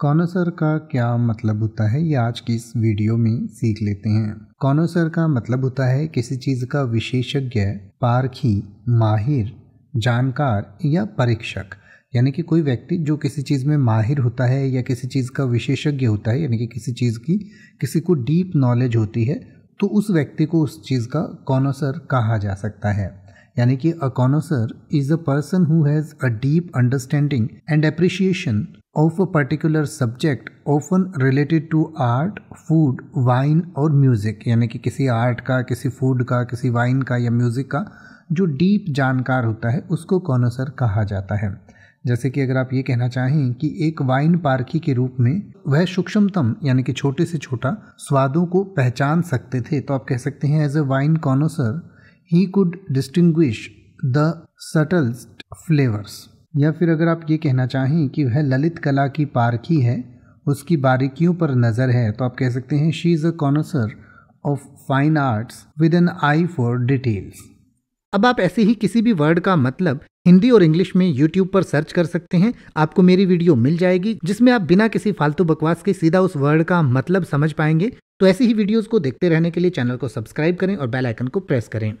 कॉनोसर का क्या मतलब होता है ये आज की इस वीडियो में सीख लेते हैं कॉनोसर का मतलब होता है किसी चीज़ का विशेषज्ञ पारखी माहिर जानकार या परीक्षक यानी कि कोई व्यक्ति जो किसी चीज़ में माहिर होता है या किसी चीज़ का विशेषज्ञ होता है यानी कि किसी चीज़ की किसी को डीप नॉलेज होती है तो उस व्यक्ति को उस चीज़ का कॉनोसर कहा जा सकता है यानी कि a connoisseur is a person who has a deep understanding and appreciation of a particular subject often related to art food wine और music यानी कि किसी आर्ट का किसी फूड का किसी वाइन का या म्यूज़िक का जो डीप जानकार होता है उसको कॉनोसर कहा जाता है जैसे कि अगर आप ये कहना चाहें कि एक वाइन पारखी के रूप में वह सूक्ष्मतम यानी कि छोटे से छोटा स्वादों को पहचान सकते थे तो आप कह सकते हैं as a wine connoisseur he could distinguish the subtle flavours या फिर अगर आप ये कहना चाहें कि वह ललित कला की पारखी है उसकी बारीकियों पर नज़र है तो आप कह सकते हैं she is a connoisseur of fine arts with an eye for details अब आप ऐसे ही किसी भी वर्ड का मतलब हिंदी और इंग्लिश में YouTube पर सर्च कर सकते हैं आपको मेरी वीडियो मिल जाएगी जिसमें आप बिना किसी फालतू बकवास के सीधा उस वर्ड का मतलब समझ पाएंगे तो ऐसी ही वीडियोस को देखते रहने के लिए चैनल को सब्सक्राइब करें और बेल आइकन को प्रेस करें